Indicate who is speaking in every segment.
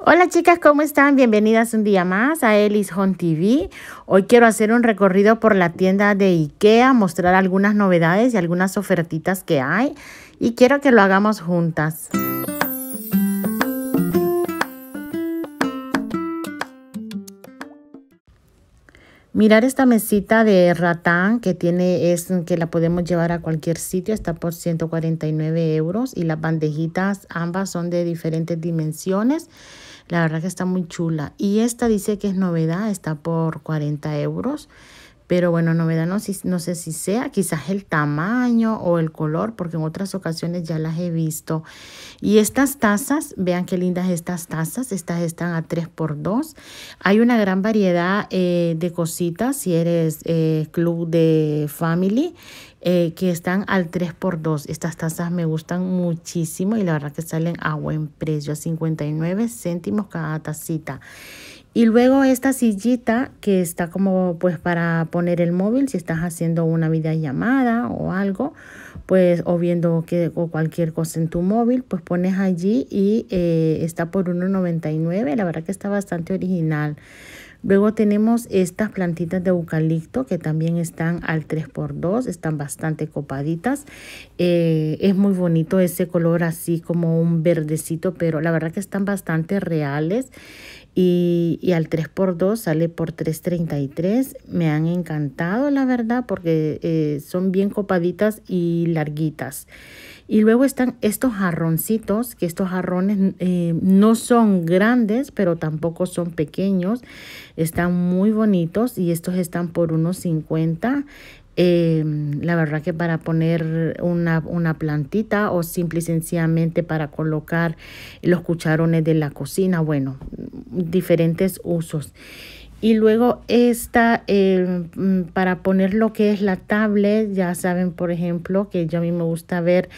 Speaker 1: Hola chicas, ¿cómo están? Bienvenidas un día más a Elis Home TV. Hoy quiero hacer un recorrido por la tienda de IKEA, mostrar algunas novedades y algunas ofertitas que hay y quiero que lo hagamos juntas. Mirar esta mesita de ratán que tiene es que la podemos llevar a cualquier sitio, está por 149 euros y las bandejitas ambas son de diferentes dimensiones. La verdad que está muy chula. Y esta dice que es novedad, está por 40 euros. Pero bueno, novedad no, si, no sé si sea, quizás el tamaño o el color, porque en otras ocasiones ya las he visto. Y estas tazas, vean qué lindas estas tazas, estas están a 3x2. Hay una gran variedad eh, de cositas, si eres eh, club de family, eh, que están al 3x2. Estas tazas me gustan muchísimo y la verdad que salen a buen precio, a 59 céntimos cada tacita. Y luego esta sillita que está como pues para poner el móvil si estás haciendo una videollamada o algo, pues o viendo que, cualquier cosa en tu móvil, pues pones allí y eh, está por 1,99. La verdad que está bastante original. Luego tenemos estas plantitas de eucalipto que también están al 3x2, están bastante copaditas. Eh, es muy bonito ese color así como un verdecito, pero la verdad que están bastante reales. Y, al 3x2 sale por 3.33. Me han encantado, la verdad, porque eh, son bien copaditas y larguitas. Y luego están estos jarroncitos, que estos jarrones eh, no son grandes, pero tampoco son pequeños. Están muy bonitos y estos están por unos 50 eh, la verdad que para poner una, una plantita o simple y sencillamente para colocar los cucharones de la cocina, bueno, diferentes usos. Y luego esta, eh, mm, para poner lo que es la tablet, ya saben, por ejemplo, que yo a mí me gusta ver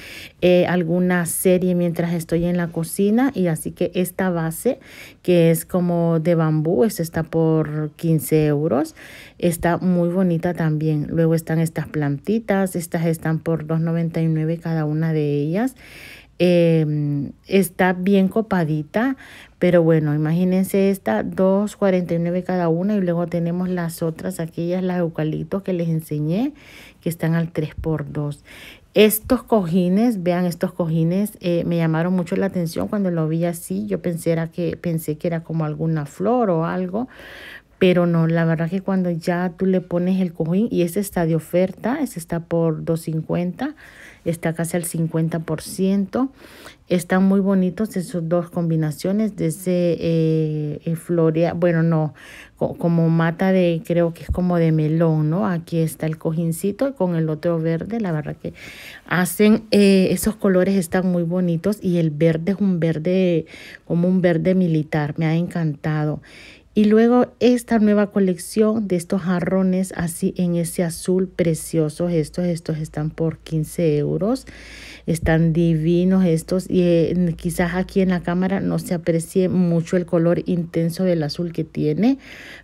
Speaker 1: eh, alguna serie mientras estoy en la cocina. Y así que esta base, que es como de bambú, esta está por 15 euros. Está muy bonita también. Luego están estas plantitas, estas están por 2,99 cada una de ellas. Em, está bien copadita, pero bueno, imagínense esta, 2.49 cada una y luego tenemos las otras, aquellas, las eucaliptos que les enseñé, que están al 3x2. Estos cojines, vean estos cojines, eh, me llamaron mucho la atención cuando lo vi así. Yo pensé, que, pensé que era como alguna flor o algo, pero no, la verdad que cuando ya tú le pones el cojín y ese está de oferta, ese está por 250, está casi al 50%. Están muy bonitos esos dos combinaciones de ese eh, eh, florea, bueno, no, como mata de, creo que es como de melón, ¿no? Aquí está el cojincito con el otro verde, la verdad que hacen, eh, esos colores están muy bonitos y el verde es un verde, como un verde militar, me ha encantado. Y luego esta nueva colección de estos jarrones así en ese azul precioso. Estos, estos están por 15 euros. Están divinos estos. Y eh, quizás aquí en la cámara no se aprecie mucho el color intenso del azul que tiene.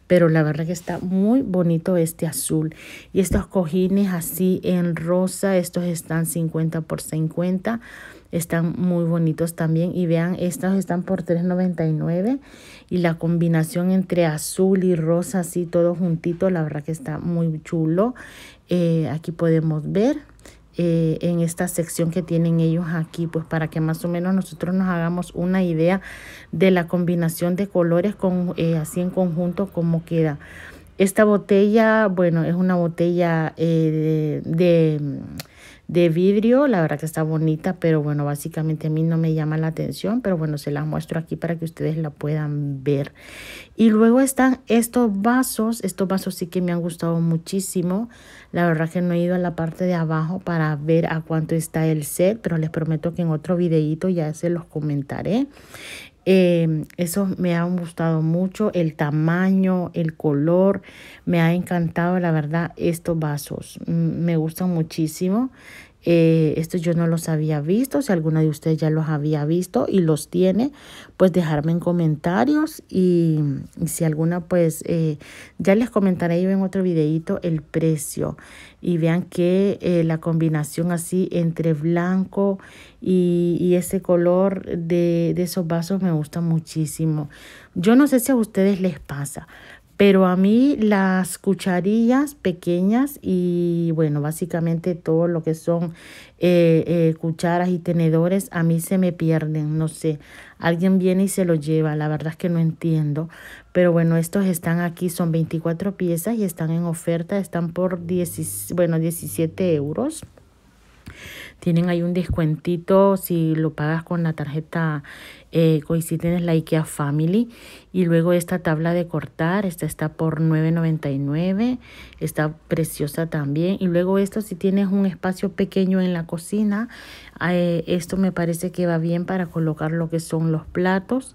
Speaker 1: Pero la verdad que está muy bonito este azul. Y estos cojines así en rosa. Estos están 50 por 50. Están muy bonitos también. Y vean, estos están por $3.99. Y la combinación entre azul y rosa, así todo juntito, la verdad que está muy chulo. Eh, aquí podemos ver. Eh, en esta sección que tienen ellos aquí, pues para que más o menos nosotros nos hagamos una idea de la combinación de colores con eh, así en conjunto como queda. Esta botella, bueno, es una botella de de vidrio. La verdad que está bonita, pero bueno, básicamente a mí no me llama la atención. Pero bueno, se las muestro aquí para que ustedes la puedan ver. Y luego están estos vasos. Estos vasos sí que me han gustado muchísimo. La verdad que no he ido a la parte de abajo para ver a cuánto está el set. Pero les prometo que en otro videito ya se los comentaré. Em, eso me han gustado mucho, el tamaño, el color, me ha encantado la verdad estos vasos, mm, me gustan muchísimo estos eh, esto yo no los había visto. Si alguna de ustedes ya los había visto y los tiene, pues dejarme en comentarios. Y, si alguna, pues eh, ya les comentaré yo en otro videito el precio. Y vean que eh, la combinación así entre blanco y, ese color de, de esos vasos me gusta muchísimo. Yo no sé si a ustedes les pasa, pero a mí las cucharillas pequeñas y bueno, básicamente todo lo que son eh, eh, cucharas y tenedores, a mí se me pierden, no sé. Alguien viene y se los lleva, la verdad es que no entiendo. Pero bueno, estos están aquí, son 24 piezas y están en oferta, están por bueno, 17 euros. Tienen ahí un descuentito si lo pagas con la tarjeta eh, coinciden en la IKEA Family y luego esta tabla de cortar, esta está por $9.99, está preciosa también y luego esto si tienes un espacio pequeño en la cocina, eh, esto me parece que va bien para colocar lo que son los platos,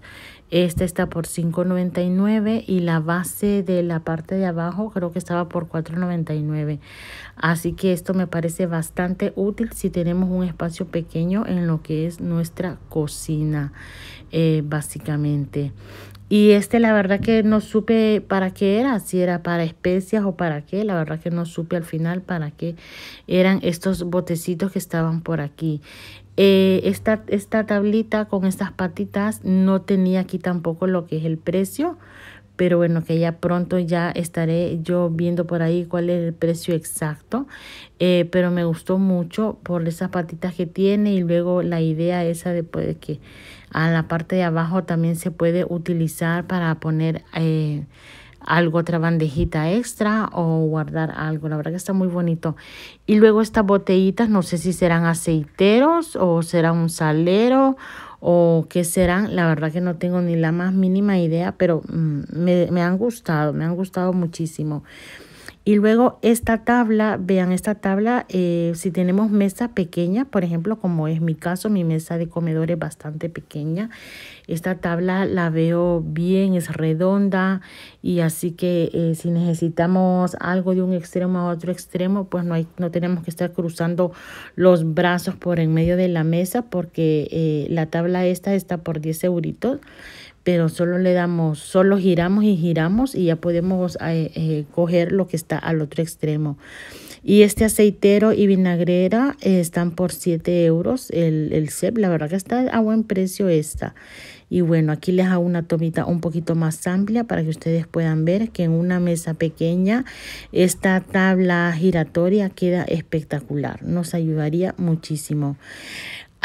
Speaker 1: esta está por $5.99 y la base de la parte de abajo creo que estaba por $4.99. Así que esto me parece bastante útil si tenemos un espacio pequeño en lo que es nuestra cocina, eh, básicamente. Y este la verdad que no supe para qué era, si era para especias o para qué, la verdad que no supe al final para qué eran estos botecitos que estaban por aquí. Eh, esta, esta tablita con estas patitas no tenía aquí tampoco lo que es el precio, pero bueno, que ya pronto ya estaré yo viendo por ahí cuál es el precio exacto, eh, pero me gustó mucho por esas patitas que tiene y luego la idea esa pues, de que a la parte de abajo también se puede utilizar para poner... Eh, algo, otra bandejita extra o guardar algo. La verdad que está muy bonito. Y luego estas botellitas, no sé si serán aceiteros o será un salero o qué serán. La verdad que no tengo ni la más mínima idea, pero mm, me, me han gustado, me han gustado muchísimo. Y luego esta tabla, vean esta tabla, eh, si tenemos mesa pequeña, por ejemplo, como es mi caso, mi mesa de comedor es bastante pequeña. Esta tabla la veo bien, es redonda y así que eh, si necesitamos algo de un extremo a otro extremo, pues no, hay, no tenemos que estar cruzando los brazos por en medio de la mesa porque eh, la tabla esta está por 10 euritos pero solo le damos, solo giramos y giramos y ya podemos eh, eh, coger lo que está al otro extremo. Y este aceitero y vinagrera eh, están por 7 euros el, el CEP, la verdad que está a buen precio esta. Y bueno, aquí les hago una tomita un poquito más amplia para que ustedes puedan ver que en una mesa pequeña esta tabla giratoria queda espectacular. Nos ayudaría muchísimo.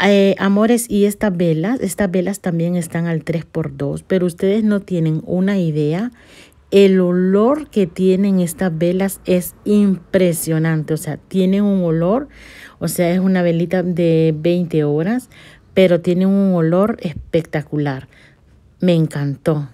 Speaker 1: Eh, amores, y estas velas, estas velas también están al 3x2, pero ustedes no tienen una idea. El olor que tienen estas velas es impresionante, o sea, tienen un olor, o sea, es una velita de 20 horas, pero tiene un olor espectacular. Me encantó.